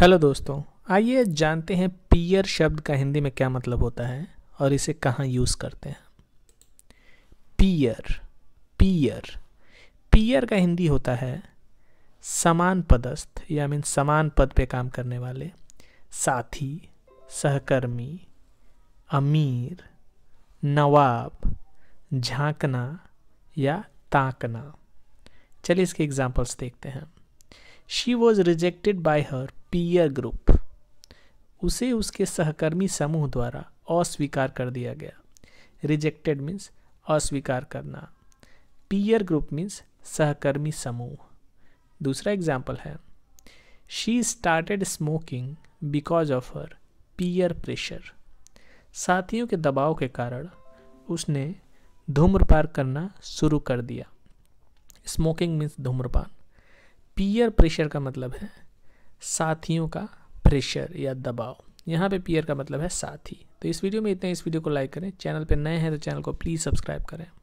hello दोस्तों आइए जानते हैं पीयर शब्द का हिंदी में क्या मतलब होता है और इसे कहाँ यूज़ करते हैं पीयर पीयर पीयर का हिंदी होता है समान पदस्थ या मीन समान पद पे काम करने वाले साथी सहकर्मी अमीर नवाब झांकना या ताकना चलिए इसके एग्जाम्पल्स देखते हैं she was rejected by her peer group उसे उसके सहकर्मी समूह द्वारा अस्वीकार कर दिया गया रिजेक्टेड मीन्स अस्वीकार करना पीयर ग्रुप मीन्स सहकर्मी समूह दूसरा एग्जाम्पल है she started smoking because of her peer pressure साथियों के दबाव के कारण उसने धूम्रपान करना शुरू कर दिया स्मोकिंग मीन्स धूम्रपान पीयर प्रेशर का मतलब है साथियों का प्रेशर या दबाव यहाँ पे पीयर का मतलब है साथी तो इस वीडियो में इतने इस वीडियो को लाइक करें चैनल पर नए हैं तो चैनल को प्लीज़ सब्सक्राइब करें